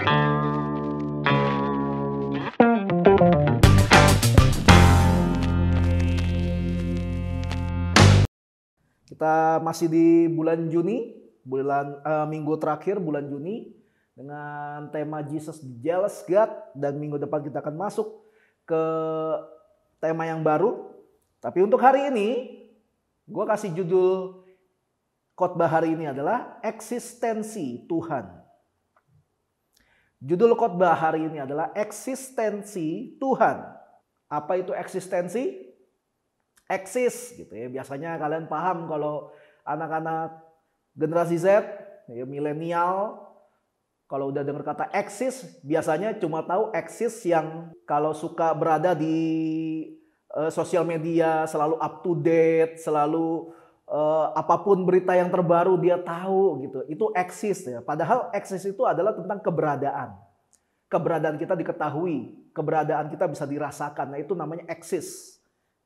Kita masih di bulan Juni, bulan uh, minggu terakhir bulan Juni dengan tema Jesus Jealous God dan minggu depan kita akan masuk ke tema yang baru. Tapi untuk hari ini gue kasih judul khotbah hari ini adalah eksistensi Tuhan. Judul khotbah hari ini adalah eksistensi Tuhan. Apa itu eksistensi? Eksis gitu ya. Biasanya kalian paham kalau anak-anak generasi Z, ya milenial, kalau udah dengar kata eksis, biasanya cuma tahu eksis yang kalau suka berada di uh, sosial media, selalu up to date, selalu uh, apapun berita yang terbaru dia tahu gitu. Itu eksis ya. Padahal eksis itu adalah tentang keberadaan. Keberadaan kita diketahui, keberadaan kita bisa dirasakan. Nah, itu namanya eksis.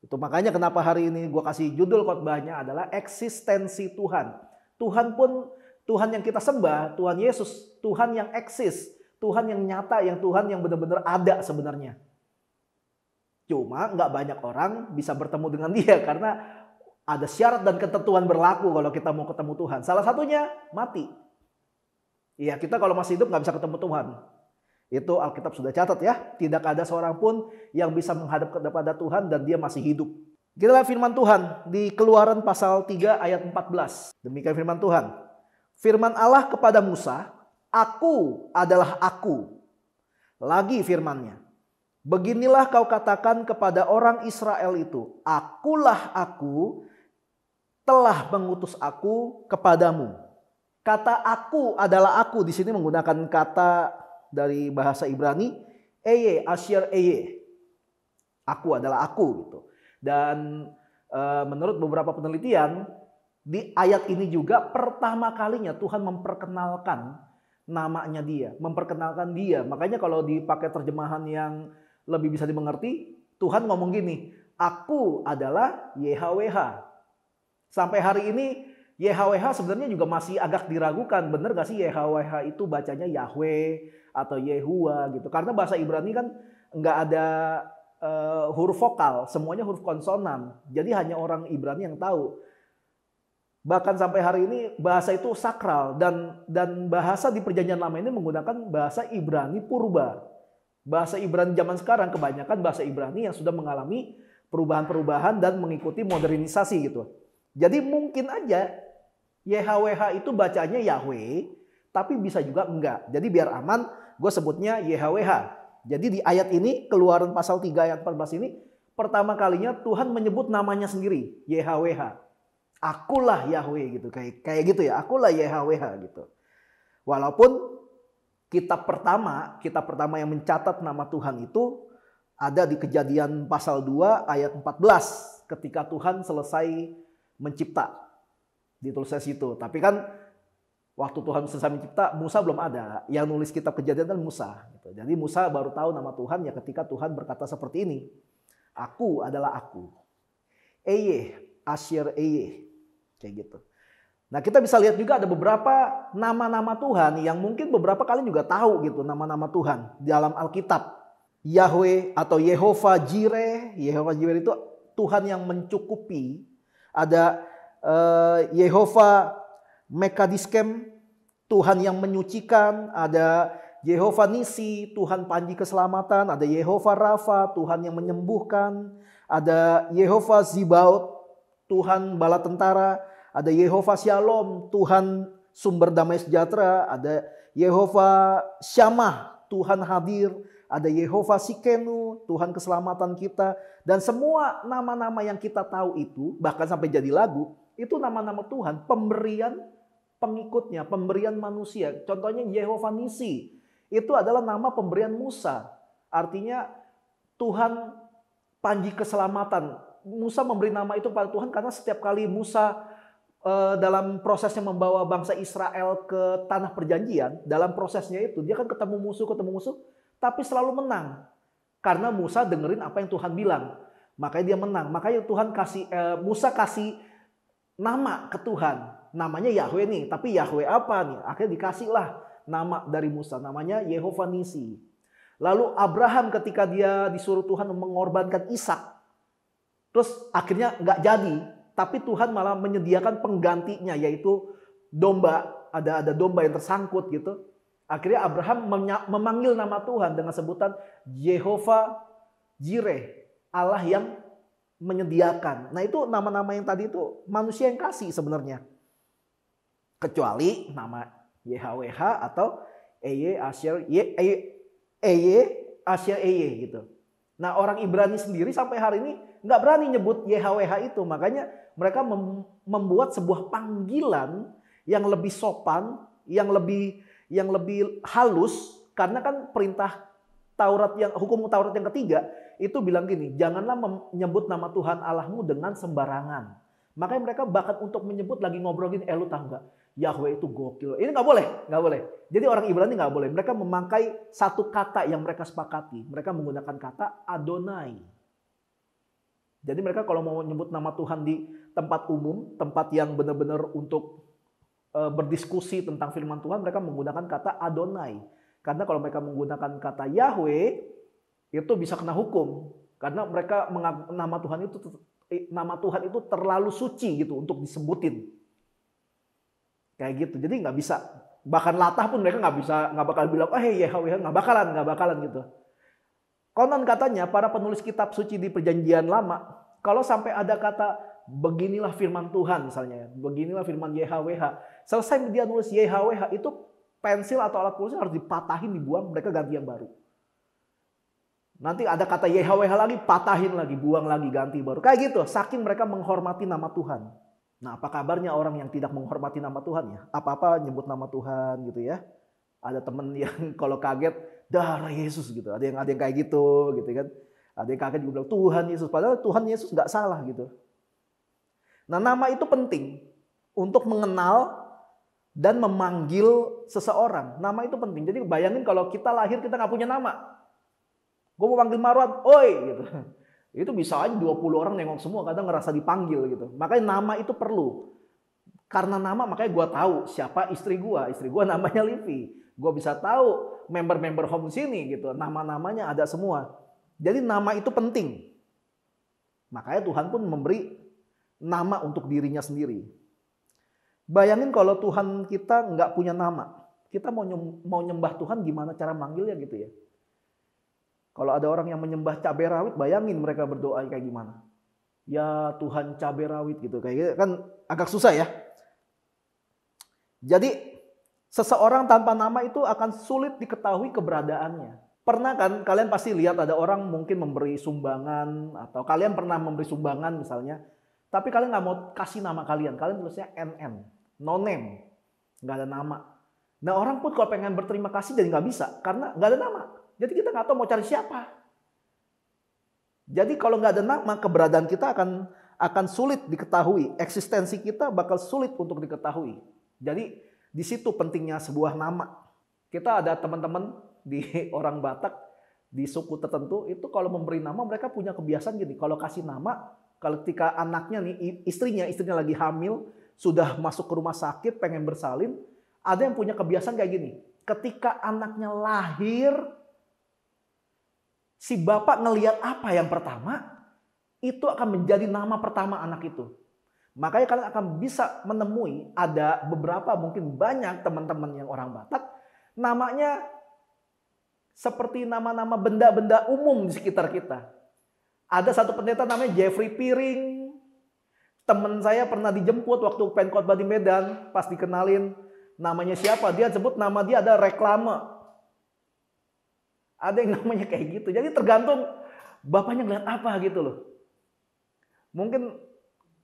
Itu makanya kenapa hari ini gue kasih judul khotbahnya adalah eksistensi Tuhan. Tuhan pun Tuhan yang kita sembah, Tuhan Yesus, Tuhan yang eksis, Tuhan yang nyata, yang Tuhan yang benar-benar ada sebenarnya. Cuma nggak banyak orang bisa bertemu dengan dia karena ada syarat dan ketentuan berlaku kalau kita mau ketemu Tuhan. Salah satunya mati. Iya kita kalau masih hidup nggak bisa ketemu Tuhan. Itu Alkitab sudah catat ya. Tidak ada seorang pun yang bisa menghadap kepada Tuhan dan dia masih hidup. Kita lihat firman Tuhan di keluaran pasal 3 ayat 14. Demikian firman Tuhan. Firman Allah kepada Musa, Aku adalah aku. Lagi firmannya. Beginilah kau katakan kepada orang Israel itu, Akulah aku telah mengutus aku kepadamu. Kata aku adalah aku di sini menggunakan kata dari bahasa Ibrani eye asyir eye. Aku adalah aku gitu. Dan e, menurut beberapa penelitian di ayat ini juga pertama kalinya Tuhan memperkenalkan namanya dia, memperkenalkan dia. Makanya kalau dipakai terjemahan yang lebih bisa dimengerti, Tuhan ngomong gini, aku adalah YHWH, Sampai hari ini YHWH sebenarnya juga masih agak diragukan. benar gak sih YHWH itu bacanya Yahweh atau Yehua gitu. Karena bahasa Ibrani kan nggak ada uh, huruf vokal, semuanya huruf konsonan. Jadi hanya orang Ibrani yang tahu. Bahkan sampai hari ini bahasa itu sakral dan dan bahasa di perjanjian lama ini menggunakan bahasa Ibrani purba. Bahasa Ibrani zaman sekarang kebanyakan bahasa Ibrani yang sudah mengalami perubahan-perubahan dan mengikuti modernisasi gitu. Jadi mungkin aja YHWH itu bacanya Yahweh, tapi bisa juga enggak. Jadi biar aman, gue sebutnya YHWH. Jadi di ayat ini, keluaran pasal 3 ayat 14 ini, pertama kalinya Tuhan menyebut namanya sendiri, YHWH. Akulah Yahweh gitu, kayak kayak gitu ya, akulah YHWH gitu. Walaupun kitab pertama, kitab pertama yang mencatat nama Tuhan itu ada di kejadian pasal 2 ayat 14 ketika Tuhan selesai mencipta ditulisnya situ. Tapi kan waktu Tuhan selesai mencipta, Musa belum ada. Yang nulis kitab kejadian kan Musa. Gitu. Jadi Musa baru tahu nama Tuhan ya ketika Tuhan berkata seperti ini. Aku adalah aku. Eye, Asyir Eye. Kayak gitu. Nah kita bisa lihat juga ada beberapa nama-nama Tuhan yang mungkin beberapa kalian juga tahu gitu nama-nama Tuhan di dalam Alkitab. Yahweh atau Yehova Jireh. Yehova Jireh itu Tuhan yang mencukupi ada uh, Yehova Mekadiskem, Tuhan yang menyucikan, ada Yehova Nisi, Tuhan Panji Keselamatan, ada Yehova Rafa, Tuhan yang menyembuhkan, ada Yehova Zibaut, Tuhan Bala Tentara, ada Yehova Shalom, Tuhan Sumber Damai Sejahtera, ada Yehova Syamah, Tuhan hadir, ada Yehova Sikenu, Tuhan keselamatan kita. Dan semua nama-nama yang kita tahu itu, bahkan sampai jadi lagu, itu nama-nama Tuhan, pemberian pengikutnya, pemberian manusia. Contohnya Yehova Nisi, itu adalah nama pemberian Musa. Artinya Tuhan panji keselamatan. Musa memberi nama itu pada Tuhan karena setiap kali Musa eh, dalam prosesnya membawa bangsa Israel ke tanah perjanjian, dalam prosesnya itu dia kan ketemu musuh, ketemu musuh, tapi selalu menang. Karena Musa dengerin apa yang Tuhan bilang. Makanya dia menang. Makanya Tuhan kasih eh, Musa kasih nama ke Tuhan. Namanya Yahweh nih, tapi Yahweh apa nih? Akhirnya dikasihlah nama dari Musa, namanya Yehova Nisi. Lalu Abraham ketika dia disuruh Tuhan mengorbankan Ishak, terus akhirnya nggak jadi, tapi Tuhan malah menyediakan penggantinya yaitu domba, ada ada domba yang tersangkut gitu. Akhirnya Abraham memanggil nama Tuhan dengan sebutan Yehova Jireh, Allah yang menyediakan. Nah itu nama-nama yang tadi itu manusia yang kasih sebenarnya. Kecuali nama YHWH atau Eye Asher Ye, Eye, Eye Asher Eye gitu. Nah orang Ibrani sendiri sampai hari ini nggak berani nyebut YHWH itu. Makanya mereka membuat sebuah panggilan yang lebih sopan, yang lebih yang lebih halus karena kan perintah Taurat yang hukum Taurat yang ketiga itu bilang gini, janganlah menyebut nama Tuhan Allahmu dengan sembarangan. Makanya mereka bahkan untuk menyebut lagi ngobrol gini, eh lu tahu gak? Yahweh itu gokil. Ini gak boleh, gak boleh. Jadi orang Ibrani gak boleh. Mereka memakai satu kata yang mereka sepakati. Mereka menggunakan kata Adonai. Jadi mereka kalau mau menyebut nama Tuhan di tempat umum, tempat yang benar-benar untuk Eh, berdiskusi tentang firman Tuhan, mereka menggunakan kata Adonai. Karena kalau mereka menggunakan kata Yahweh, itu bisa kena hukum. Karena mereka nama Tuhan itu eh, nama Tuhan itu terlalu suci gitu untuk disebutin. Kayak gitu. Jadi nggak bisa. Bahkan latah pun mereka nggak bisa, nggak bakal bilang, oh hey Yahweh, nggak bakalan, nggak bakalan gitu. Konon katanya para penulis kitab suci di perjanjian lama, kalau sampai ada kata beginilah firman Tuhan misalnya, ya. beginilah firman Yahweh Selesai dia nulis YHWH itu pensil atau alat tulisnya harus dipatahin, dibuang, mereka ganti yang baru. Nanti ada kata YHWH lagi, patahin lagi, buang lagi, ganti baru. Kayak gitu, saking mereka menghormati nama Tuhan. Nah apa kabarnya orang yang tidak menghormati nama Tuhan ya? Apa-apa nyebut nama Tuhan gitu ya. Ada temen yang kalau kaget, darah Yesus gitu. Ada yang ada yang kayak gitu gitu kan. Ada yang kaget juga bilang Tuhan Yesus. Padahal Tuhan Yesus gak salah gitu. Nah nama itu penting untuk mengenal dan memanggil seseorang. Nama itu penting. Jadi bayangin kalau kita lahir kita nggak punya nama. Gue mau panggil Marwan, oi gitu. Itu bisa aja 20 orang nengok semua kadang ngerasa dipanggil gitu. Makanya nama itu perlu. Karena nama makanya gue tahu siapa istri gue. Istri gue namanya Livi. Gue bisa tahu member-member home sini gitu. Nama-namanya ada semua. Jadi nama itu penting. Makanya Tuhan pun memberi nama untuk dirinya sendiri. Bayangin kalau Tuhan kita nggak punya nama. Kita mau mau nyembah Tuhan gimana cara manggilnya gitu ya. Kalau ada orang yang menyembah cabai rawit, bayangin mereka berdoa kayak gimana. Ya Tuhan cabai rawit gitu. Kayak gitu. kan agak susah ya. Jadi seseorang tanpa nama itu akan sulit diketahui keberadaannya. Pernah kan kalian pasti lihat ada orang mungkin memberi sumbangan atau kalian pernah memberi sumbangan misalnya, tapi kalian nggak mau kasih nama kalian, kalian tulisnya NN no name, nggak ada nama. Nah orang pun kalau pengen berterima kasih jadi nggak bisa karena nggak ada nama. Jadi kita nggak tahu mau cari siapa. Jadi kalau nggak ada nama keberadaan kita akan akan sulit diketahui, eksistensi kita bakal sulit untuk diketahui. Jadi di situ pentingnya sebuah nama. Kita ada teman-teman di orang Batak di suku tertentu itu kalau memberi nama mereka punya kebiasaan gini, kalau kasih nama kalau ketika anaknya nih istrinya istrinya lagi hamil sudah masuk ke rumah sakit pengen bersalin, ada yang punya kebiasaan kayak gini. Ketika anaknya lahir, si bapak ngeliat apa yang pertama, itu akan menjadi nama pertama anak itu. Makanya kalian akan bisa menemui ada beberapa mungkin banyak teman-teman yang orang Batak namanya seperti nama-nama benda-benda umum di sekitar kita. Ada satu pendeta namanya Jeffrey Piring, Temen saya pernah dijemput waktu penkhotbah di Medan, pas dikenalin namanya siapa, dia sebut nama dia ada reklame. Ada yang namanya kayak gitu. Jadi tergantung bapaknya ngeliat apa gitu loh. Mungkin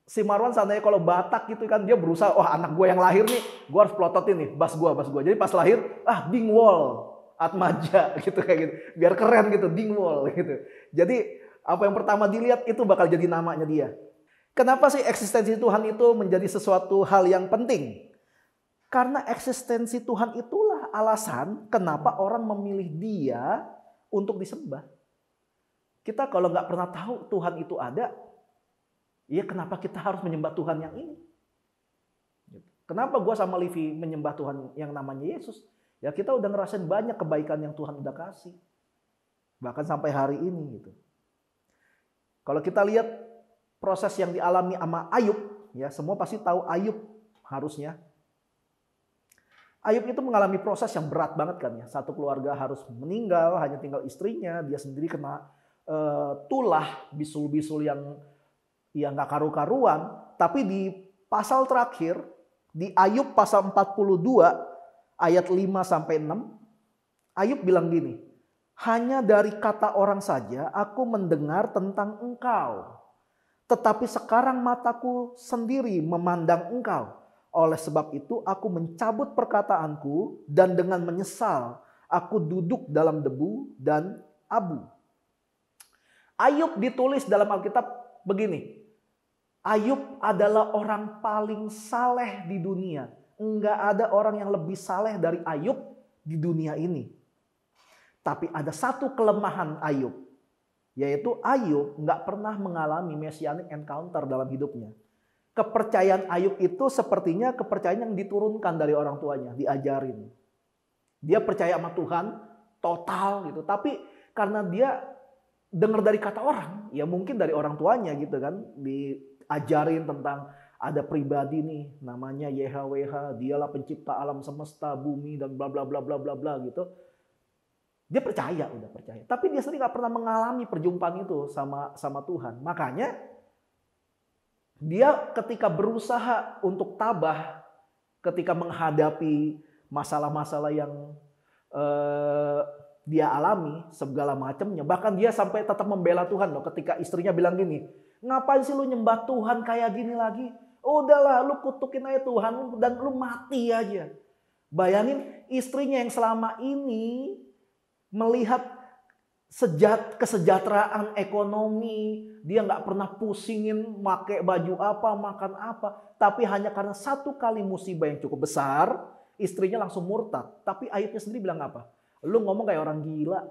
si Marwan seandainya kalau Batak gitu kan dia berusaha, wah oh, anak gue yang lahir nih, gue harus pelototin nih, bas gue, bas gue. Jadi pas lahir, ah Dingwall, Atmaja gitu kayak gitu. Biar keren gitu, wall gitu. Jadi apa yang pertama dilihat itu bakal jadi namanya dia. Kenapa sih eksistensi Tuhan itu menjadi sesuatu hal yang penting? Karena eksistensi Tuhan itulah alasan kenapa orang memilih dia untuk disembah. Kita kalau nggak pernah tahu Tuhan itu ada, ya kenapa kita harus menyembah Tuhan yang ini? Kenapa gue sama Livi menyembah Tuhan yang namanya Yesus? Ya kita udah ngerasain banyak kebaikan yang Tuhan udah kasih. Bahkan sampai hari ini gitu. Kalau kita lihat proses yang dialami sama Ayub, ya semua pasti tahu Ayub harusnya. Ayub itu mengalami proses yang berat banget kan ya. Satu keluarga harus meninggal, hanya tinggal istrinya, dia sendiri kena uh, tulah bisul-bisul yang ya nggak karu-karuan. Tapi di pasal terakhir di Ayub pasal 42 ayat 5 sampai 6 Ayub bilang gini, hanya dari kata orang saja aku mendengar tentang engkau. Tetapi sekarang mataku sendiri memandang engkau. Oleh sebab itu aku mencabut perkataanku dan dengan menyesal aku duduk dalam debu dan abu. Ayub ditulis dalam Alkitab begini. Ayub adalah orang paling saleh di dunia. Enggak ada orang yang lebih saleh dari Ayub di dunia ini. Tapi ada satu kelemahan Ayub yaitu Ayub nggak pernah mengalami messianic encounter dalam hidupnya. Kepercayaan Ayub itu sepertinya kepercayaan yang diturunkan dari orang tuanya, diajarin. Dia percaya sama Tuhan total gitu, tapi karena dia dengar dari kata orang, ya mungkin dari orang tuanya gitu kan, diajarin tentang ada pribadi nih namanya YHWH, dialah pencipta alam semesta, bumi dan bla bla bla bla bla bla gitu dia percaya, udah percaya. Tapi dia sendiri nggak pernah mengalami perjumpaan itu sama sama Tuhan. Makanya dia ketika berusaha untuk tabah, ketika menghadapi masalah-masalah yang eh, dia alami segala macamnya. Bahkan dia sampai tetap membela Tuhan loh ketika istrinya bilang gini, ngapain sih lu nyembah Tuhan kayak gini lagi? Udahlah lu kutukin aja Tuhan dan lu mati aja. Bayangin istrinya yang selama ini melihat sejat kesejahteraan ekonomi dia nggak pernah pusingin pakai baju apa makan apa tapi hanya karena satu kali musibah yang cukup besar istrinya langsung murtad tapi ayatnya sendiri bilang apa lu ngomong kayak orang gila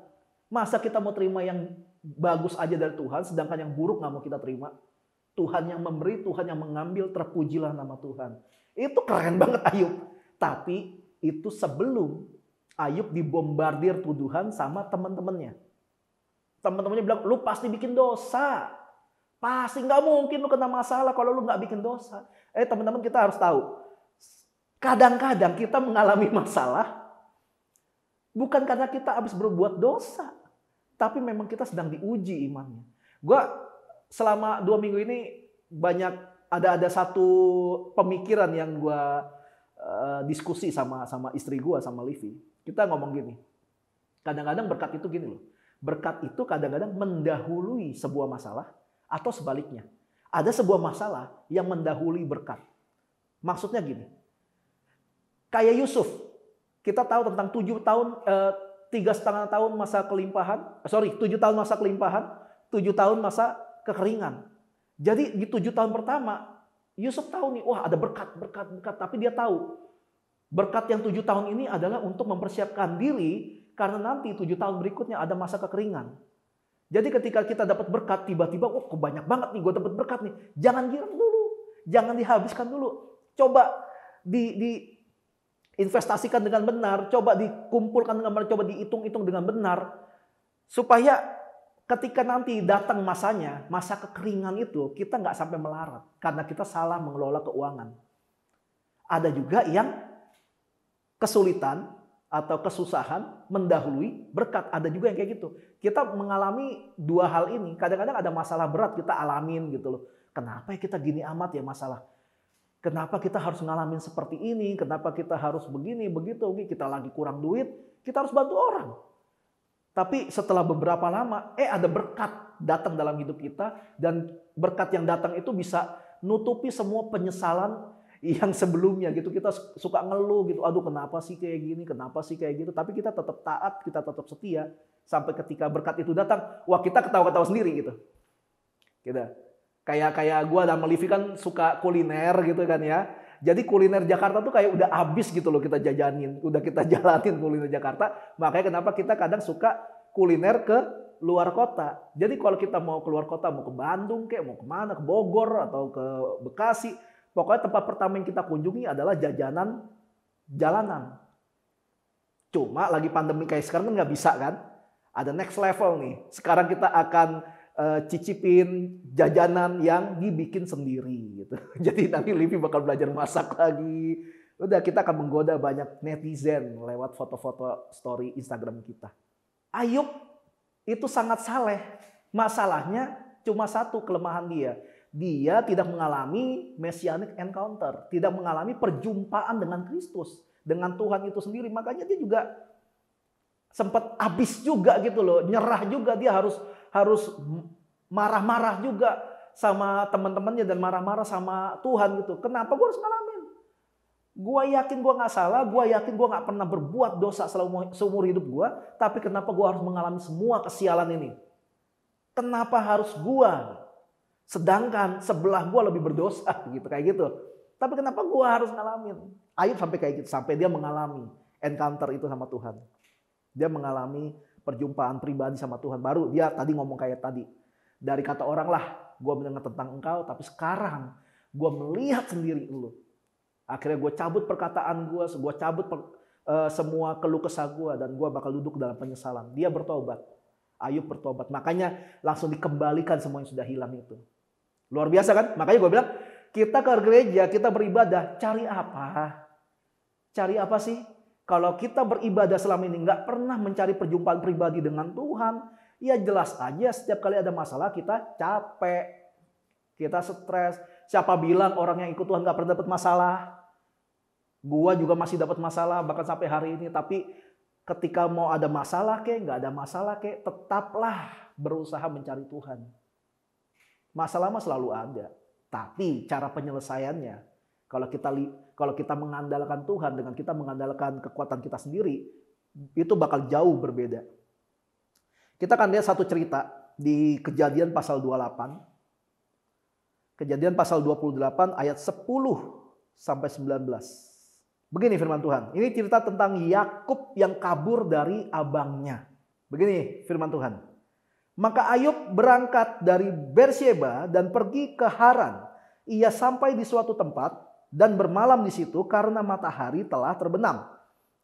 masa kita mau terima yang bagus aja dari Tuhan sedangkan yang buruk nggak mau kita terima Tuhan yang memberi Tuhan yang mengambil terpujilah nama Tuhan itu keren banget Ayub tapi itu sebelum Ayub dibombardir tuduhan sama teman-temannya. Teman-temannya bilang, lu pasti bikin dosa. Pasti nggak mungkin lu kena masalah kalau lu nggak bikin dosa. Eh teman-teman kita harus tahu, kadang-kadang kita mengalami masalah bukan karena kita habis berbuat dosa, tapi memang kita sedang diuji imannya. Gue selama dua minggu ini banyak ada ada satu pemikiran yang gue uh, diskusi sama sama istri gue sama Livi kita ngomong gini, kadang-kadang berkat itu gini loh. Berkat itu kadang-kadang mendahului sebuah masalah atau sebaliknya. Ada sebuah masalah yang mendahului berkat. Maksudnya gini, kayak Yusuf, kita tahu tentang tujuh tahun, eh, tiga setengah tahun masa kelimpahan, eh, sorry, tujuh tahun masa kelimpahan, tujuh tahun masa kekeringan. Jadi di tujuh tahun pertama, Yusuf tahu nih, wah ada berkat, berkat, berkat. Tapi dia tahu Berkat yang tujuh tahun ini adalah untuk mempersiapkan diri karena nanti tujuh tahun berikutnya ada masa kekeringan. Jadi ketika kita dapat berkat tiba-tiba, wah, oh banyak banget nih gue dapat berkat nih. Jangan girang dulu, jangan dihabiskan dulu. Coba di, di investasikan dengan benar, coba dikumpulkan dengan benar, coba dihitung-hitung dengan benar. Supaya ketika nanti datang masanya, masa kekeringan itu kita nggak sampai melarat. Karena kita salah mengelola keuangan. Ada juga yang kesulitan atau kesusahan mendahului berkat. Ada juga yang kayak gitu. Kita mengalami dua hal ini. Kadang-kadang ada masalah berat kita alamin gitu loh. Kenapa ya kita gini amat ya masalah? Kenapa kita harus ngalamin seperti ini? Kenapa kita harus begini, begitu? Kita lagi kurang duit, kita harus bantu orang. Tapi setelah beberapa lama, eh ada berkat datang dalam hidup kita dan berkat yang datang itu bisa nutupi semua penyesalan yang sebelumnya gitu kita suka ngeluh gitu aduh kenapa sih kayak gini kenapa sih kayak gitu tapi kita tetap taat kita tetap setia sampai ketika berkat itu datang wah kita ketawa-ketawa sendiri gitu gitu kayak kayak gue dan Melivi kan suka kuliner gitu kan ya jadi kuliner Jakarta tuh kayak udah abis gitu loh kita jajanin udah kita jalanin kuliner Jakarta makanya kenapa kita kadang suka kuliner ke luar kota. Jadi kalau kita mau keluar kota, mau ke Bandung kayak mau kemana, ke Bogor atau ke Bekasi, Pokoknya tempat pertama yang kita kunjungi adalah jajanan jalanan. Cuma lagi pandemi kayak sekarang kan nggak bisa kan? Ada next level nih. Sekarang kita akan uh, cicipin jajanan yang dibikin sendiri gitu. Jadi nanti Livi bakal belajar masak lagi. Udah kita akan menggoda banyak netizen lewat foto-foto story Instagram kita. Ayub itu sangat saleh. Masalahnya cuma satu kelemahan dia dia tidak mengalami messianic encounter, tidak mengalami perjumpaan dengan Kristus, dengan Tuhan itu sendiri. Makanya dia juga sempat habis juga gitu loh, nyerah juga dia harus harus marah-marah juga sama teman-temannya dan marah-marah sama Tuhan gitu. Kenapa gue harus ngalamin? Gue yakin gue nggak salah, gue yakin gue nggak pernah berbuat dosa selama seumur hidup gue, tapi kenapa gue harus mengalami semua kesialan ini? Kenapa harus gue? Sedangkan sebelah gue lebih berdosa gitu kayak gitu. Tapi kenapa gue harus ngalamin? Ayub sampai kayak gitu, sampai dia mengalami encounter itu sama Tuhan. Dia mengalami perjumpaan pribadi sama Tuhan. Baru dia tadi ngomong kayak tadi. Dari kata orang lah, gue mendengar tentang engkau, tapi sekarang gue melihat sendiri lu. Akhirnya gue cabut perkataan gue, gue cabut per, uh, semua keluh kesah gue, dan gue bakal duduk dalam penyesalan. Dia bertobat. Ayub bertobat. Makanya langsung dikembalikan semua yang sudah hilang itu. Luar biasa kan? Makanya gue bilang, kita ke gereja, kita beribadah, cari apa? Cari apa sih? Kalau kita beribadah selama ini nggak pernah mencari perjumpaan pribadi dengan Tuhan, ya jelas aja setiap kali ada masalah kita capek, kita stres. Siapa bilang orang yang ikut Tuhan nggak pernah dapat masalah? Gua juga masih dapat masalah bahkan sampai hari ini. Tapi ketika mau ada masalah kek, nggak ada masalah kek, tetaplah berusaha mencari Tuhan. Masalah mah selalu ada, tapi cara penyelesaiannya kalau kita kalau kita mengandalkan Tuhan dengan kita mengandalkan kekuatan kita sendiri itu bakal jauh berbeda. Kita akan lihat satu cerita di Kejadian pasal 28. Kejadian pasal 28 ayat 10 sampai 19. Begini firman Tuhan. Ini cerita tentang Yakub yang kabur dari abangnya. Begini firman Tuhan. Maka Ayub berangkat dari Bersheba dan pergi ke Haran. Ia sampai di suatu tempat dan bermalam di situ karena matahari telah terbenam.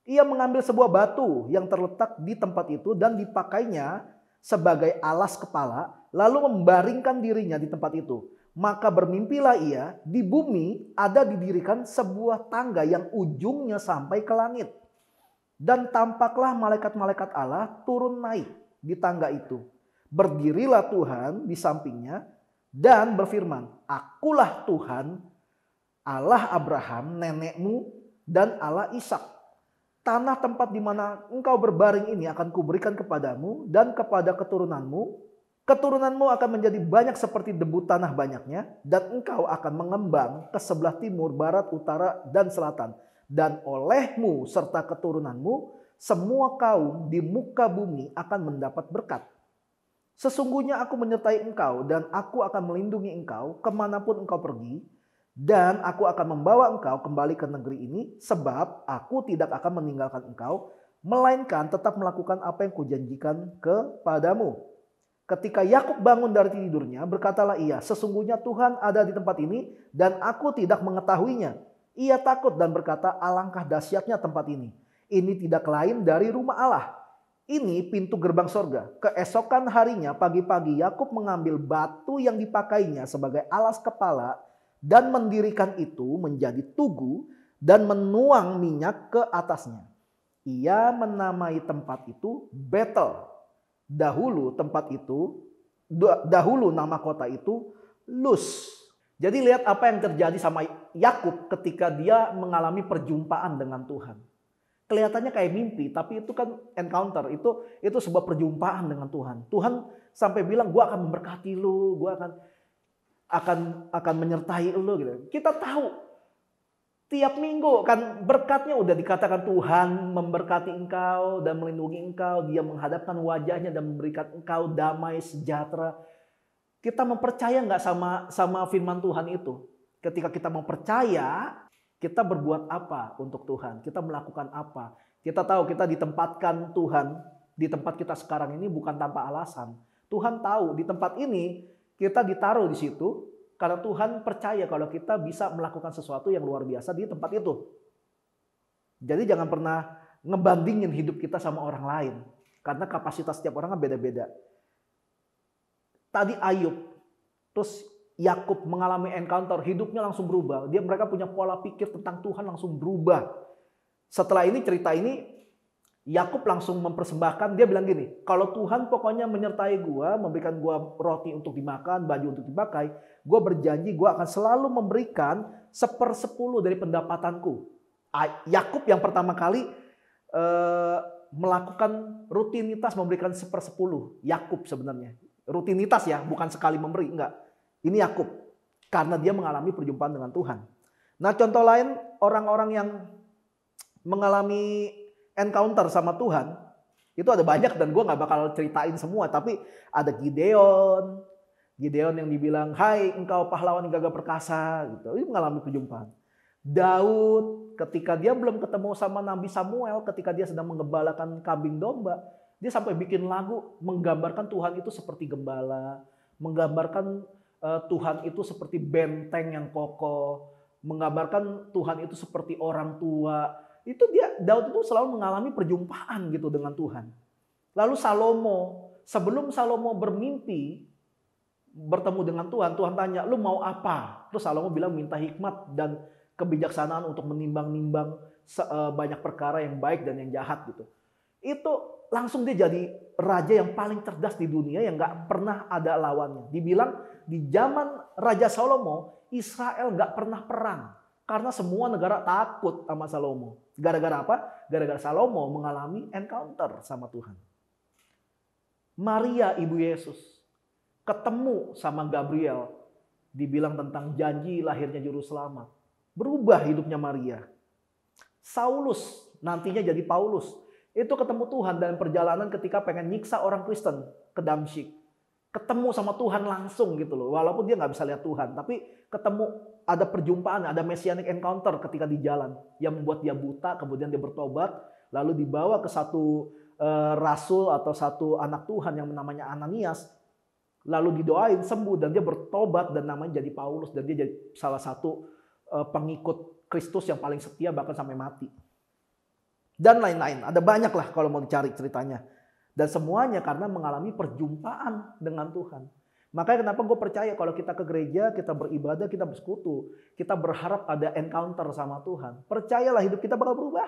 Ia mengambil sebuah batu yang terletak di tempat itu dan dipakainya sebagai alas kepala, lalu membaringkan dirinya di tempat itu. Maka bermimpilah ia, di bumi ada didirikan sebuah tangga yang ujungnya sampai ke langit. Dan tampaklah malaikat-malaikat Allah turun naik di tangga itu berdirilah Tuhan di sampingnya dan berfirman, "Akulah Tuhan Allah Abraham, nenekmu dan Allah Ishak. Tanah tempat di mana engkau berbaring ini akan kuberikan kepadamu dan kepada keturunanmu. Keturunanmu akan menjadi banyak seperti debu tanah banyaknya dan engkau akan mengembang ke sebelah timur, barat, utara dan selatan. Dan olehmu serta keturunanmu semua kaum di muka bumi akan mendapat berkat." Sesungguhnya aku menyertai engkau dan aku akan melindungi engkau kemanapun engkau pergi. Dan aku akan membawa engkau kembali ke negeri ini sebab aku tidak akan meninggalkan engkau. Melainkan tetap melakukan apa yang kujanjikan kepadamu. Ketika Yakub bangun dari tidurnya berkatalah ia sesungguhnya Tuhan ada di tempat ini dan aku tidak mengetahuinya. Ia takut dan berkata alangkah dahsyatnya tempat ini. Ini tidak lain dari rumah Allah ini pintu gerbang sorga. Keesokan harinya pagi-pagi Yakub mengambil batu yang dipakainya sebagai alas kepala dan mendirikan itu menjadi tugu dan menuang minyak ke atasnya. Ia menamai tempat itu Betel. Dahulu tempat itu, dahulu nama kota itu Luz. Jadi lihat apa yang terjadi sama Yakub ketika dia mengalami perjumpaan dengan Tuhan kelihatannya kayak mimpi, tapi itu kan encounter, itu itu sebuah perjumpaan dengan Tuhan. Tuhan sampai bilang, gue akan memberkati lu, gue akan akan akan menyertai lu gitu. Kita tahu tiap minggu kan berkatnya udah dikatakan Tuhan memberkati engkau dan melindungi engkau, dia menghadapkan wajahnya dan memberikan engkau damai sejahtera. Kita mempercaya nggak sama sama firman Tuhan itu? Ketika kita mempercaya, kita berbuat apa untuk Tuhan? Kita melakukan apa? Kita tahu kita ditempatkan Tuhan di tempat kita sekarang ini bukan tanpa alasan. Tuhan tahu di tempat ini kita ditaruh di situ karena Tuhan percaya kalau kita bisa melakukan sesuatu yang luar biasa di tempat itu. Jadi jangan pernah ngebandingin hidup kita sama orang lain karena kapasitas setiap orang kan beda-beda. Tadi Ayub terus Yakub mengalami encounter, hidupnya langsung berubah. Dia mereka punya pola pikir tentang Tuhan langsung berubah. Setelah ini cerita ini Yakub langsung mempersembahkan, dia bilang gini, kalau Tuhan pokoknya menyertai gua, memberikan gua roti untuk dimakan, baju untuk dipakai, gua berjanji gua akan selalu memberikan sepersepuluh dari pendapatanku. Yakub yang pertama kali eh, melakukan rutinitas memberikan sepersepuluh. Yakub sebenarnya. Rutinitas ya, bukan sekali memberi, enggak ini Yakub karena dia mengalami perjumpaan dengan Tuhan. Nah, contoh lain orang-orang yang mengalami encounter sama Tuhan itu ada banyak dan gue nggak bakal ceritain semua tapi ada Gideon, Gideon yang dibilang, hai engkau pahlawan yang gagah perkasa, gitu. Ini mengalami perjumpaan. Daud ketika dia belum ketemu sama Nabi Samuel, ketika dia sedang menggembalakan kambing domba, dia sampai bikin lagu menggambarkan Tuhan itu seperti gembala, menggambarkan Eh, Tuhan itu seperti benteng yang kokoh, menggambarkan Tuhan itu seperti orang tua. Itu dia Daud itu selalu mengalami perjumpaan gitu dengan Tuhan. Lalu Salomo, sebelum Salomo bermimpi bertemu dengan Tuhan, Tuhan tanya, "Lu mau apa?" Terus Salomo bilang minta hikmat dan kebijaksanaan untuk menimbang-nimbang eh, banyak perkara yang baik dan yang jahat gitu. Itu langsung dia jadi raja yang paling cerdas di dunia yang nggak pernah ada lawannya. Dibilang di zaman Raja Salomo, Israel nggak pernah perang. Karena semua negara takut sama Salomo. Gara-gara apa? Gara-gara Salomo mengalami encounter sama Tuhan. Maria ibu Yesus ketemu sama Gabriel. Dibilang tentang janji lahirnya juru selamat. Berubah hidupnya Maria. Saulus nantinya jadi Paulus. Itu ketemu Tuhan dalam perjalanan ketika pengen nyiksa orang Kristen ke Damsyik ketemu sama Tuhan langsung gitu loh. Walaupun dia nggak bisa lihat Tuhan, tapi ketemu ada perjumpaan, ada messianic encounter ketika di jalan yang membuat dia buta, kemudian dia bertobat, lalu dibawa ke satu uh, rasul atau satu anak Tuhan yang namanya Ananias, lalu didoain sembuh dan dia bertobat dan namanya jadi Paulus dan dia jadi salah satu uh, pengikut Kristus yang paling setia bahkan sampai mati. Dan lain-lain, ada banyak lah kalau mau dicari ceritanya. Dan semuanya karena mengalami perjumpaan dengan Tuhan. Makanya kenapa gue percaya kalau kita ke gereja, kita beribadah, kita bersekutu, kita berharap ada encounter sama Tuhan. Percayalah hidup kita bakal berubah.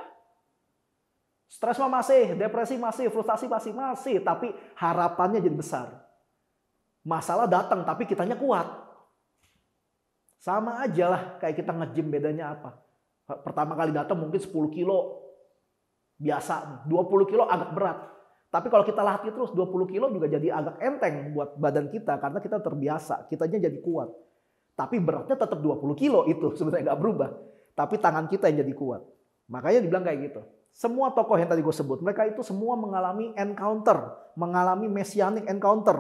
Stres mah masih, depresi masih, frustasi masih, masih. Tapi harapannya jadi besar. Masalah datang tapi kitanya kuat. Sama aja lah kayak kita nge-gym bedanya apa. Pertama kali datang mungkin 10 kilo. Biasa, 20 kilo agak berat tapi kalau kita latih terus 20 kilo juga jadi agak enteng buat badan kita karena kita terbiasa, kitanya jadi kuat. Tapi beratnya tetap 20 kilo itu sebenarnya nggak berubah. Tapi tangan kita yang jadi kuat. Makanya dibilang kayak gitu. Semua tokoh yang tadi gue sebut, mereka itu semua mengalami encounter, mengalami messianic encounter.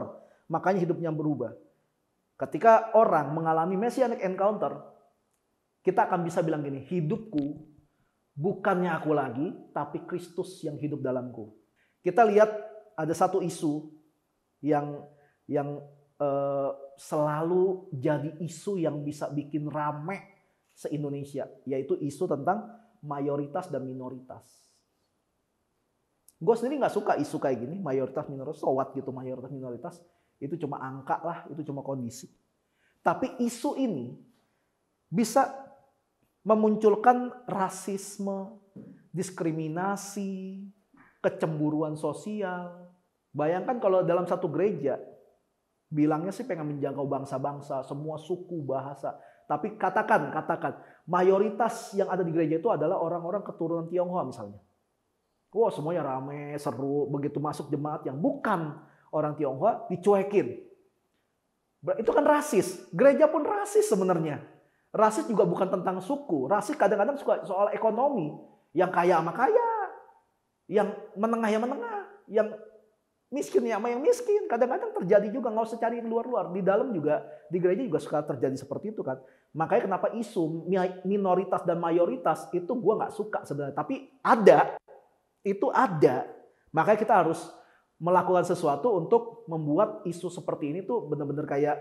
Makanya hidupnya berubah. Ketika orang mengalami messianic encounter, kita akan bisa bilang gini, hidupku bukannya aku lagi, tapi Kristus yang hidup dalamku. Kita lihat ada satu isu yang yang eh, selalu jadi isu yang bisa bikin rame se-Indonesia, yaitu isu tentang mayoritas dan minoritas. Gue sendiri nggak suka isu kayak gini, mayoritas minoritas, so gitu mayoritas minoritas, itu cuma angka lah, itu cuma kondisi. Tapi isu ini bisa memunculkan rasisme, diskriminasi, kecemburuan sosial. Bayangkan kalau dalam satu gereja, bilangnya sih pengen menjangkau bangsa-bangsa, semua suku, bahasa. Tapi katakan, katakan, mayoritas yang ada di gereja itu adalah orang-orang keturunan Tionghoa misalnya. Wah wow, semuanya rame, seru, begitu masuk jemaat yang bukan orang Tionghoa dicuekin. Itu kan rasis, gereja pun rasis sebenarnya. Rasis juga bukan tentang suku, rasis kadang-kadang suka soal ekonomi. Yang kaya sama kaya, yang menengah yang menengah, yang miskin ya sama yang miskin. Kadang-kadang terjadi juga nggak usah cari luar-luar. Di dalam juga di gereja juga suka terjadi seperti itu kan. Makanya kenapa isu minoritas dan mayoritas itu gue nggak suka sebenarnya. Tapi ada, itu ada. Makanya kita harus melakukan sesuatu untuk membuat isu seperti ini tuh bener-bener kayak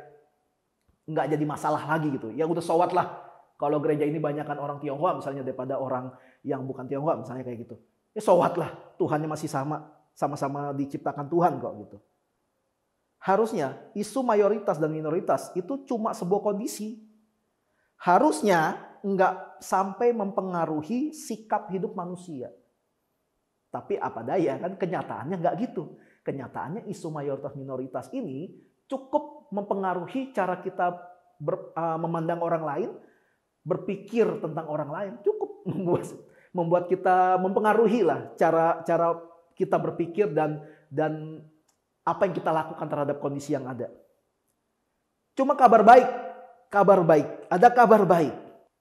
nggak jadi masalah lagi gitu. Yang udah sowat lah. Kalau gereja ini banyakkan orang Tionghoa misalnya daripada orang yang bukan Tionghoa misalnya kayak gitu. Ya sowat lah, Tuhannya masih sama, sama-sama diciptakan Tuhan kok gitu. Harusnya isu mayoritas dan minoritas itu cuma sebuah kondisi. Harusnya nggak sampai mempengaruhi sikap hidup manusia. Tapi apa daya kan kenyataannya nggak gitu. Kenyataannya isu mayoritas minoritas ini cukup mempengaruhi cara kita ber, uh, memandang orang lain, berpikir tentang orang lain, cukup membuat membuat kita mempengaruhi lah cara cara kita berpikir dan dan apa yang kita lakukan terhadap kondisi yang ada. Cuma kabar baik, kabar baik, ada kabar baik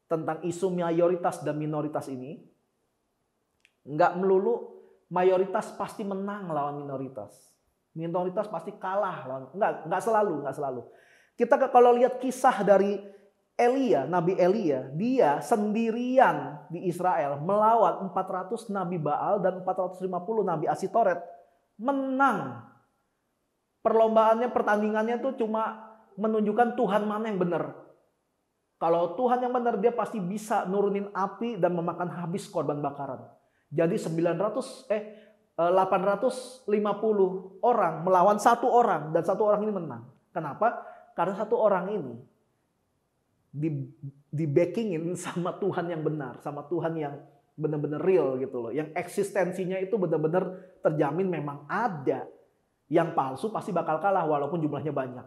tentang isu mayoritas dan minoritas ini. Nggak melulu mayoritas pasti menang lawan minoritas. Minoritas pasti kalah lawan nggak nggak selalu nggak selalu. Kita kalau lihat kisah dari Elia, Nabi Elia, dia sendirian di Israel melawan 400 nabi Baal dan 450 nabi Asitoret. Menang. Perlombaannya, pertandingannya tuh cuma menunjukkan Tuhan mana yang benar. Kalau Tuhan yang benar, dia pasti bisa nurunin api dan memakan habis korban bakaran. Jadi 900 eh 850 eh, orang melawan satu orang dan satu orang ini menang. Kenapa? Karena satu orang ini di di backingin sama Tuhan yang benar, sama Tuhan yang benar-benar real gitu loh. Yang eksistensinya itu benar-benar terjamin memang ada. Yang palsu pasti bakal kalah walaupun jumlahnya banyak.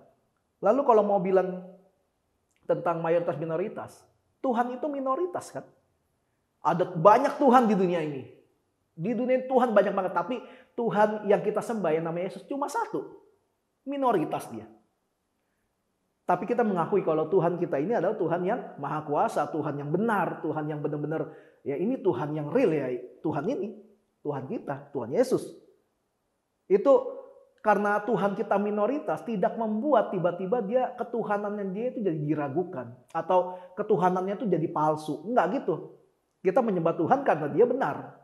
Lalu kalau mau bilang tentang mayoritas minoritas, Tuhan itu minoritas kan? Ada banyak Tuhan di dunia ini. Di dunia ini Tuhan banyak banget, tapi Tuhan yang kita sembah yang namanya Yesus cuma satu. Minoritas dia. Tapi kita mengakui kalau Tuhan kita ini adalah Tuhan yang maha kuasa, Tuhan yang benar, Tuhan yang benar-benar ya ini Tuhan yang real ya, Tuhan ini, Tuhan kita, Tuhan Yesus. Itu karena Tuhan kita minoritas tidak membuat tiba-tiba dia ketuhanan yang dia itu jadi diragukan atau ketuhanannya itu jadi palsu. Enggak gitu. Kita menyembah Tuhan karena dia benar.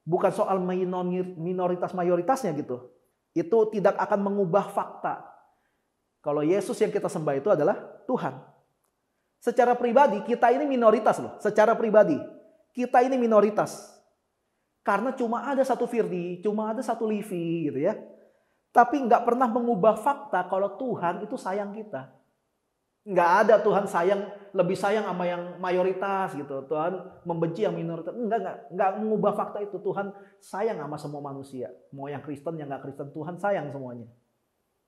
Bukan soal minoritas mayoritasnya gitu. Itu tidak akan mengubah fakta kalau Yesus yang kita sembah itu adalah Tuhan. Secara pribadi kita ini minoritas loh. Secara pribadi kita ini minoritas. Karena cuma ada satu Firdi, cuma ada satu Livi gitu ya. Tapi nggak pernah mengubah fakta kalau Tuhan itu sayang kita. Nggak ada Tuhan sayang lebih sayang sama yang mayoritas gitu. Tuhan membenci yang minoritas. Enggak, enggak, enggak mengubah fakta itu. Tuhan sayang sama semua manusia. Mau yang Kristen, yang nggak Kristen, Tuhan sayang semuanya.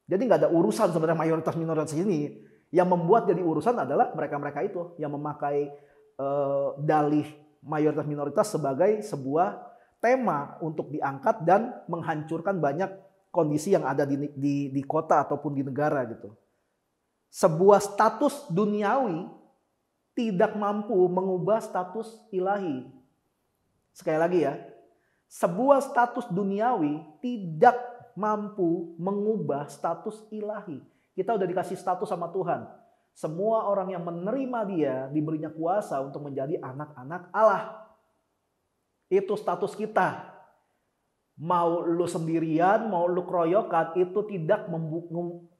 Jadi nggak ada urusan sebenarnya mayoritas minoritas ini. Yang membuat jadi urusan adalah mereka-mereka itu yang memakai uh, dalih mayoritas minoritas sebagai sebuah tema untuk diangkat dan menghancurkan banyak kondisi yang ada di, di, di kota ataupun di negara gitu. Sebuah status duniawi tidak mampu mengubah status ilahi. Sekali lagi ya, sebuah status duniawi tidak mampu mengubah status ilahi. Kita udah dikasih status sama Tuhan. Semua orang yang menerima dia diberinya kuasa untuk menjadi anak-anak Allah. Itu status kita. Mau lu sendirian, mau lu keroyokan, itu tidak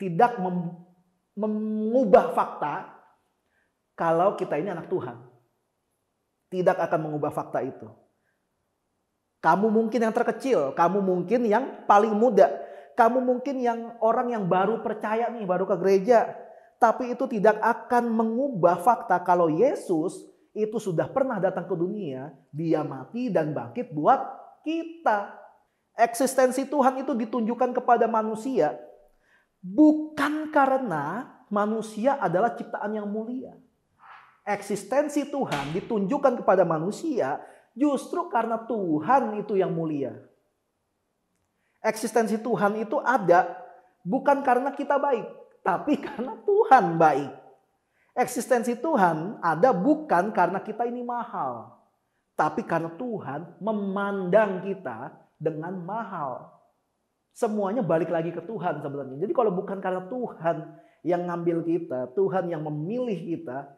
tidak mem mengubah fakta kalau kita ini anak Tuhan. Tidak akan mengubah fakta itu. Kamu mungkin yang terkecil, kamu mungkin yang paling muda, kamu mungkin yang orang yang baru percaya nih, baru ke gereja. Tapi itu tidak akan mengubah fakta kalau Yesus itu sudah pernah datang ke dunia, dia mati dan bangkit buat kita. Eksistensi Tuhan itu ditunjukkan kepada manusia bukan karena manusia adalah ciptaan yang mulia. Eksistensi Tuhan ditunjukkan kepada manusia Justru karena Tuhan itu yang mulia. Eksistensi Tuhan itu ada bukan karena kita baik, tapi karena Tuhan baik. Eksistensi Tuhan ada bukan karena kita ini mahal, tapi karena Tuhan memandang kita dengan mahal. Semuanya balik lagi ke Tuhan sebenarnya. Jadi kalau bukan karena Tuhan yang ngambil kita, Tuhan yang memilih kita,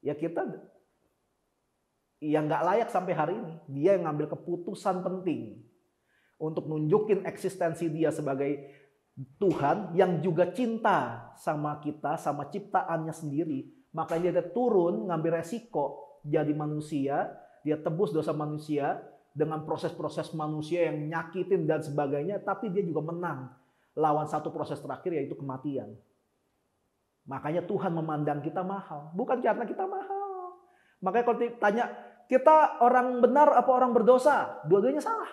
ya kita yang nggak layak sampai hari ini, dia yang ngambil keputusan penting untuk nunjukin eksistensi dia sebagai Tuhan yang juga cinta sama kita, sama ciptaannya sendiri. Makanya dia turun ngambil resiko jadi manusia, dia tebus dosa manusia dengan proses-proses manusia yang nyakitin dan sebagainya, tapi dia juga menang lawan satu proses terakhir yaitu kematian. Makanya Tuhan memandang kita mahal, bukan karena kita mahal. Makanya kalau ditanya kita orang benar apa orang berdosa? Dua-duanya salah.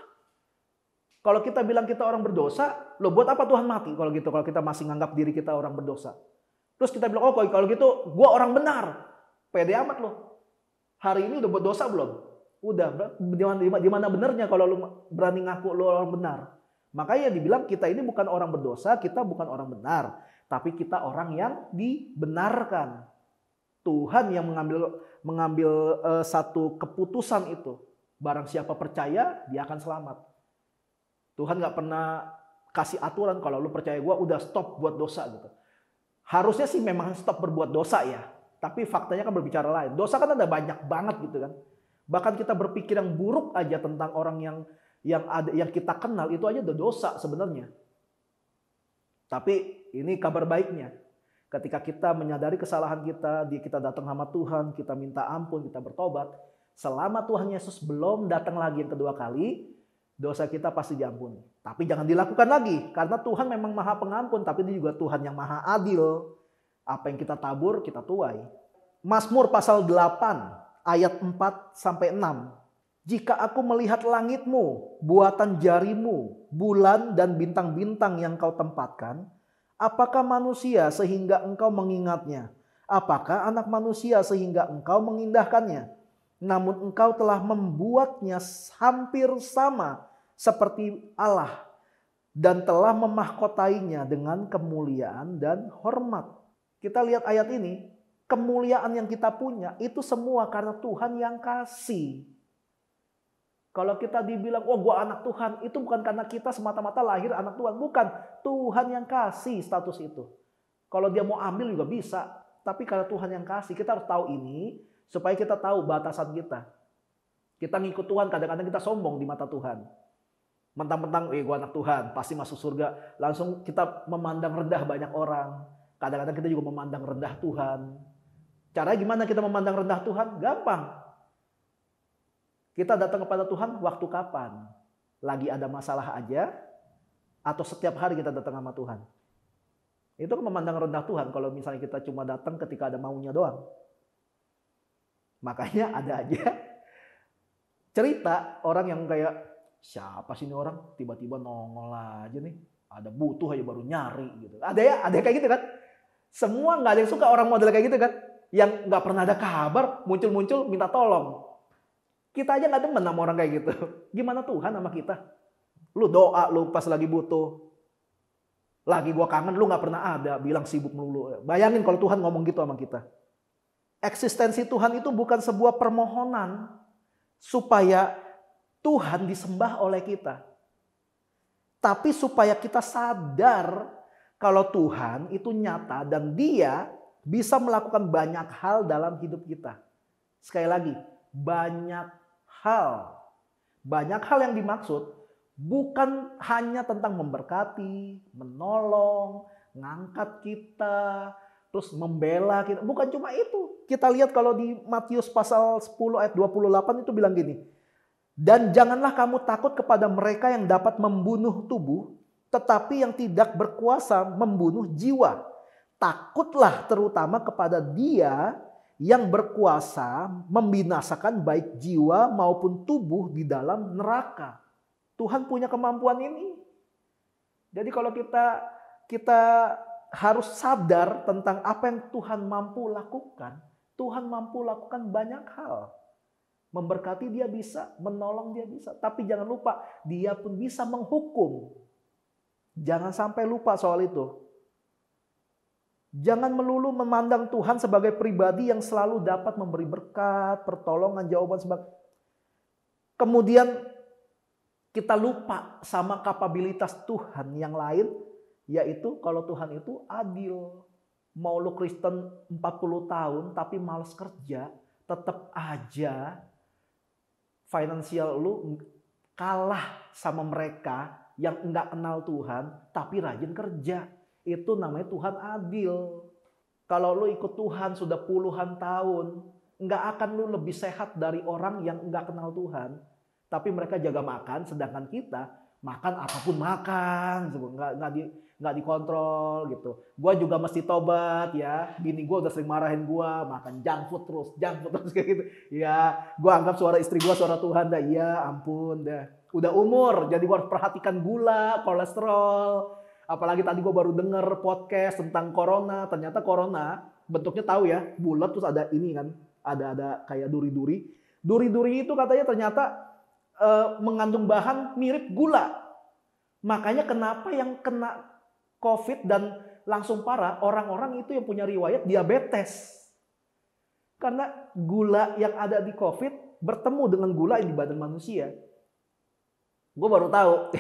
Kalau kita bilang kita orang berdosa, lo buat apa Tuhan mati kalau gitu? Kalau kita masih nganggap diri kita orang berdosa. Terus kita bilang, oh kalau gitu gue orang benar. Pede amat lo. Hari ini udah buat dosa belum? Udah, di mana benernya kalau lo berani ngaku lo orang benar? Makanya dibilang kita ini bukan orang berdosa, kita bukan orang benar. Tapi kita orang yang dibenarkan. Tuhan yang mengambil mengambil uh, satu keputusan itu. Barang siapa percaya, dia akan selamat. Tuhan nggak pernah kasih aturan kalau lu percaya gue udah stop buat dosa gitu. Harusnya sih memang stop berbuat dosa ya. Tapi faktanya kan berbicara lain. Dosa kan ada banyak banget gitu kan. Bahkan kita berpikir yang buruk aja tentang orang yang yang ada yang kita kenal itu aja udah dosa sebenarnya. Tapi ini kabar baiknya. Ketika kita menyadari kesalahan kita, dia kita datang sama Tuhan, kita minta ampun, kita bertobat. Selama Tuhan Yesus belum datang lagi yang kedua kali, dosa kita pasti diampuni. Tapi jangan dilakukan lagi karena Tuhan memang Maha Pengampun, tapi dia juga Tuhan yang Maha Adil. Apa yang kita tabur, kita tuai. Mazmur pasal 8 ayat 4 sampai 6 jika aku melihat langitmu, buatan jarimu, bulan dan bintang-bintang yang kau tempatkan, Apakah manusia sehingga engkau mengingatnya? Apakah anak manusia sehingga engkau mengindahkannya? Namun engkau telah membuatnya hampir sama seperti Allah dan telah memahkotainya dengan kemuliaan dan hormat. Kita lihat ayat ini, kemuliaan yang kita punya itu semua karena Tuhan yang kasih. Kalau kita dibilang, oh gue anak Tuhan, itu bukan karena kita semata-mata lahir anak Tuhan. Bukan, Tuhan yang kasih status itu. Kalau dia mau ambil juga bisa. Tapi karena Tuhan yang kasih, kita harus tahu ini supaya kita tahu batasan kita. Kita ngikut Tuhan, kadang-kadang kita sombong di mata Tuhan. Mentang-mentang, eh gue anak Tuhan, pasti masuk surga. Langsung kita memandang rendah banyak orang. Kadang-kadang kita juga memandang rendah Tuhan. Caranya gimana kita memandang rendah Tuhan? Gampang kita datang kepada Tuhan waktu kapan? Lagi ada masalah aja atau setiap hari kita datang sama Tuhan? Itu kan memandang rendah Tuhan kalau misalnya kita cuma datang ketika ada maunya doang. Makanya ada aja cerita orang yang kayak siapa sih ini orang tiba-tiba nongol aja nih ada butuh aja baru nyari gitu. Ada ya, ada kayak gitu kan? Semua nggak ada yang suka orang model kayak gitu kan? Yang nggak pernah ada kabar muncul-muncul minta tolong. Kita aja nggak demen sama orang kayak gitu. Gimana Tuhan sama kita? Lu doa lu pas lagi butuh. Lagi gua kangen lu nggak pernah ada bilang sibuk melulu. Bayangin kalau Tuhan ngomong gitu sama kita. Eksistensi Tuhan itu bukan sebuah permohonan supaya Tuhan disembah oleh kita. Tapi supaya kita sadar kalau Tuhan itu nyata dan dia bisa melakukan banyak hal dalam hidup kita. Sekali lagi, banyak hal. Banyak hal yang dimaksud bukan hanya tentang memberkati, menolong, ngangkat kita, terus membela kita. Bukan cuma itu. Kita lihat kalau di Matius pasal 10 ayat 28 itu bilang gini. Dan janganlah kamu takut kepada mereka yang dapat membunuh tubuh, tetapi yang tidak berkuasa membunuh jiwa. Takutlah terutama kepada dia yang berkuasa membinasakan baik jiwa maupun tubuh di dalam neraka. Tuhan punya kemampuan ini. Jadi kalau kita kita harus sadar tentang apa yang Tuhan mampu lakukan. Tuhan mampu lakukan banyak hal. Memberkati dia bisa, menolong dia bisa. Tapi jangan lupa, dia pun bisa menghukum. Jangan sampai lupa soal itu. Jangan melulu memandang Tuhan sebagai pribadi yang selalu dapat memberi berkat, pertolongan, jawaban sebagai Kemudian kita lupa sama kapabilitas Tuhan yang lain yaitu kalau Tuhan itu adil. Mau lu Kristen 40 tahun tapi males kerja, tetap aja finansial lu kalah sama mereka yang nggak kenal Tuhan tapi rajin kerja. Itu namanya Tuhan adil. Kalau lo ikut Tuhan sudah puluhan tahun, nggak akan lo lebih sehat dari orang yang nggak kenal Tuhan. Tapi mereka jaga makan, sedangkan kita makan apapun makan, nggak nggak di nggak dikontrol gitu. Gue juga mesti tobat ya. Bini gue udah sering marahin gue, makan junk food terus, junk food terus kayak gitu. Ya, gue anggap suara istri gue suara Tuhan dah. Iya, ampun dah. Udah umur, jadi gue harus perhatikan gula, kolesterol, Apalagi tadi gue baru denger podcast tentang corona. Ternyata corona bentuknya tahu ya, bulat terus ada ini kan, ada ada kayak duri-duri. Duri-duri itu katanya ternyata e, mengandung bahan mirip gula. Makanya kenapa yang kena COVID dan langsung parah orang-orang itu yang punya riwayat diabetes. Karena gula yang ada di COVID bertemu dengan gula yang di badan manusia. Gue baru tahu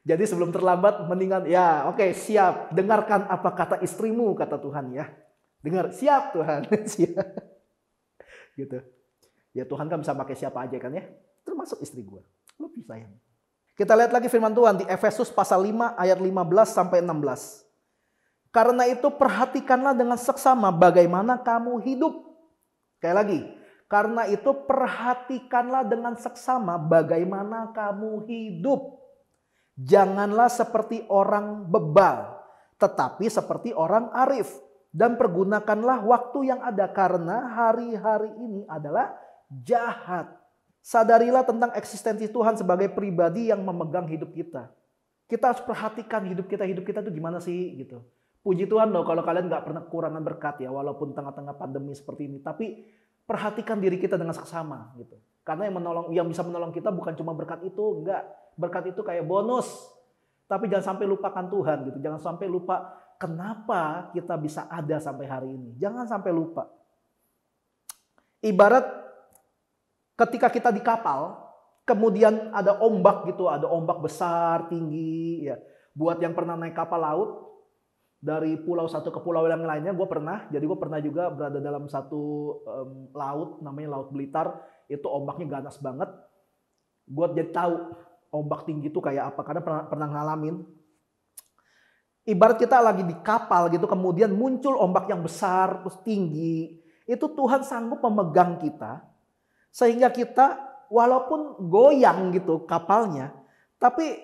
Jadi sebelum terlambat mendingan ya oke okay, siap dengarkan apa kata istrimu kata Tuhan ya. Dengar siap Tuhan siap. gitu. Ya Tuhan kan bisa pakai siapa aja kan ya. Termasuk istri gue. Lebih sayang. Kita lihat lagi firman Tuhan di Efesus pasal 5 ayat 15 sampai 16. Karena itu perhatikanlah dengan seksama bagaimana kamu hidup. Kayak lagi, karena itu perhatikanlah dengan seksama bagaimana kamu hidup Janganlah seperti orang bebal, tetapi seperti orang arif. Dan pergunakanlah waktu yang ada karena hari-hari ini adalah jahat. Sadarilah tentang eksistensi Tuhan sebagai pribadi yang memegang hidup kita. Kita harus perhatikan hidup kita, hidup kita itu gimana sih gitu. Puji Tuhan loh kalau kalian nggak pernah kekurangan berkat ya walaupun tengah-tengah pandemi seperti ini. Tapi perhatikan diri kita dengan seksama gitu. Karena yang menolong, yang bisa menolong kita bukan cuma berkat itu, enggak Berkat itu kayak bonus. Tapi jangan sampai lupakan Tuhan gitu. Jangan sampai lupa kenapa kita bisa ada sampai hari ini. Jangan sampai lupa. Ibarat ketika kita di kapal, kemudian ada ombak gitu, ada ombak besar, tinggi ya. Buat yang pernah naik kapal laut dari pulau satu ke pulau yang lainnya, gue pernah. Jadi gue pernah juga berada dalam satu um, laut namanya Laut Blitar. Itu ombaknya ganas banget. Gue jadi tahu ombak tinggi itu kayak apa karena pernah, pernah ngalamin ibarat kita lagi di kapal gitu kemudian muncul ombak yang besar terus tinggi itu Tuhan sanggup memegang kita sehingga kita walaupun goyang gitu kapalnya tapi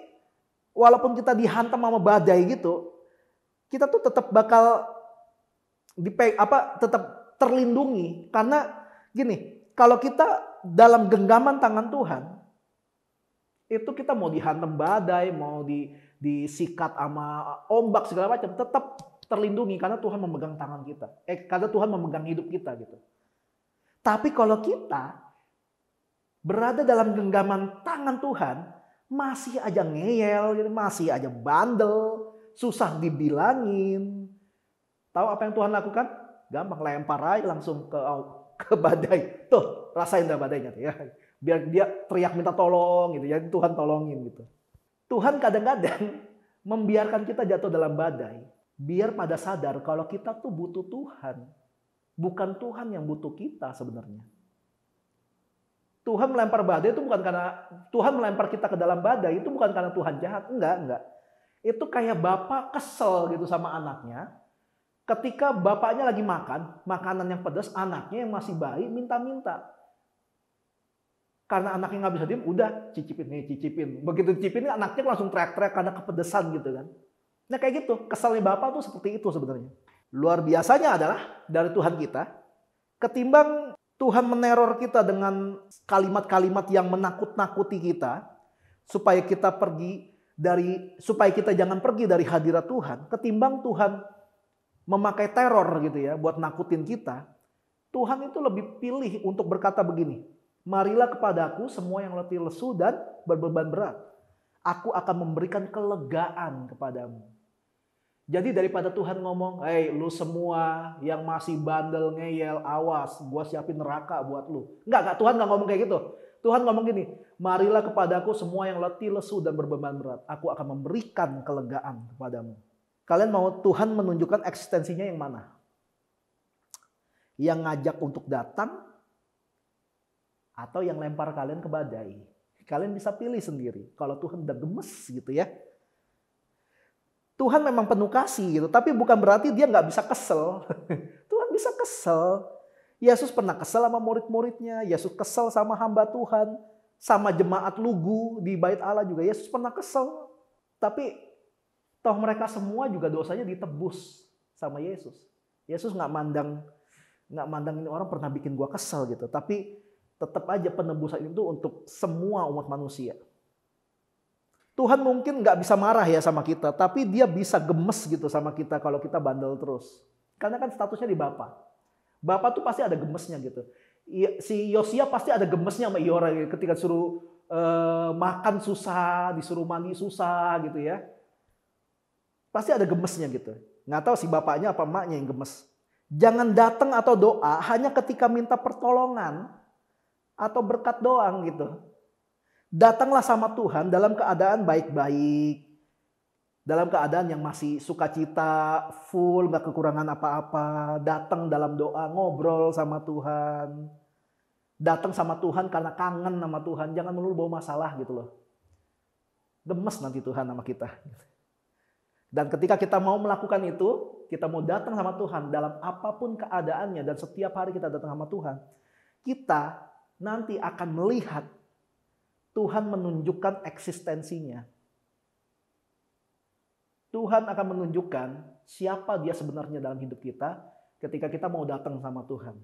walaupun kita dihantam sama badai gitu kita tuh tetap bakal di apa tetap terlindungi karena gini kalau kita dalam genggaman tangan Tuhan itu kita mau dihantam badai, mau di, disikat sama ombak segala macam, tetap terlindungi karena Tuhan memegang tangan kita. Eh, karena Tuhan memegang hidup kita gitu. Tapi kalau kita berada dalam genggaman tangan Tuhan, masih aja ngeyel, masih aja bandel, susah dibilangin. Tahu apa yang Tuhan lakukan? Gampang lempar aja langsung ke ke badai. Tuh, rasain dah badainya ya biar dia teriak minta tolong gitu ya Tuhan tolongin gitu Tuhan kadang-kadang membiarkan kita jatuh dalam badai biar pada sadar kalau kita tuh butuh Tuhan bukan Tuhan yang butuh kita sebenarnya Tuhan melempar badai itu bukan karena Tuhan melempar kita ke dalam badai itu bukan karena Tuhan jahat enggak enggak itu kayak bapak kesel gitu sama anaknya ketika bapaknya lagi makan makanan yang pedas anaknya yang masih bayi minta-minta karena anaknya nggak bisa diem, udah cicipin nih, cicipin. Begitu cicipin anaknya langsung teriak-teriak karena kepedesan gitu kan. Nah kayak gitu, kesalnya bapak tuh seperti itu sebenarnya. Luar biasanya adalah dari Tuhan kita, ketimbang Tuhan meneror kita dengan kalimat-kalimat yang menakut-nakuti kita, supaya kita pergi dari, supaya kita jangan pergi dari hadirat Tuhan, ketimbang Tuhan memakai teror gitu ya, buat nakutin kita, Tuhan itu lebih pilih untuk berkata begini, Marilah kepadaku semua yang letih lesu dan berbeban berat. Aku akan memberikan kelegaan kepadamu. Jadi daripada Tuhan ngomong, hei lu semua yang masih bandel ngeyel, awas gue siapin neraka buat lu. Enggak, enggak Tuhan nggak ngomong kayak gitu. Tuhan ngomong gini, marilah kepadaku semua yang letih lesu dan berbeban berat. Aku akan memberikan kelegaan kepadamu. Kalian mau Tuhan menunjukkan eksistensinya yang mana? Yang ngajak untuk datang atau yang lempar kalian ke badai. Kalian bisa pilih sendiri. Kalau Tuhan udah gemes gitu ya. Tuhan memang penuh kasih gitu, tapi bukan berarti dia nggak bisa kesel. Tuhan bisa kesel. Yesus pernah kesel sama murid-muridnya, Yesus kesel sama hamba Tuhan, sama jemaat lugu di bait Allah juga Yesus pernah kesel. Tapi toh mereka semua juga dosanya ditebus sama Yesus. Yesus nggak mandang nggak mandang ini orang pernah bikin gua kesel gitu, tapi tetap aja penebusan itu untuk semua umat manusia. Tuhan mungkin nggak bisa marah ya sama kita, tapi dia bisa gemes gitu sama kita kalau kita bandel terus. Karena kan statusnya di Bapak. Bapak tuh pasti ada gemesnya gitu. Iya, si Yosia pasti ada gemesnya sama Iora gitu. ketika suruh eh, makan susah, disuruh mandi susah gitu ya. Pasti ada gemesnya gitu. Nggak tahu si bapaknya apa maknya yang gemes. Jangan datang atau doa hanya ketika minta pertolongan atau berkat doang gitu. Datanglah sama Tuhan dalam keadaan baik-baik. Dalam keadaan yang masih sukacita, full, gak kekurangan apa-apa. Datang dalam doa, ngobrol sama Tuhan. Datang sama Tuhan karena kangen sama Tuhan. Jangan melulu bawa masalah gitu loh. Gemes nanti Tuhan sama kita. Dan ketika kita mau melakukan itu, kita mau datang sama Tuhan dalam apapun keadaannya dan setiap hari kita datang sama Tuhan, kita nanti akan melihat Tuhan menunjukkan eksistensinya. Tuhan akan menunjukkan siapa dia sebenarnya dalam hidup kita ketika kita mau datang sama Tuhan.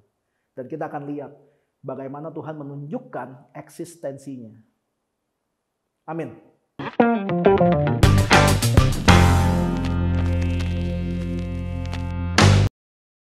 Dan kita akan lihat bagaimana Tuhan menunjukkan eksistensinya. Amin.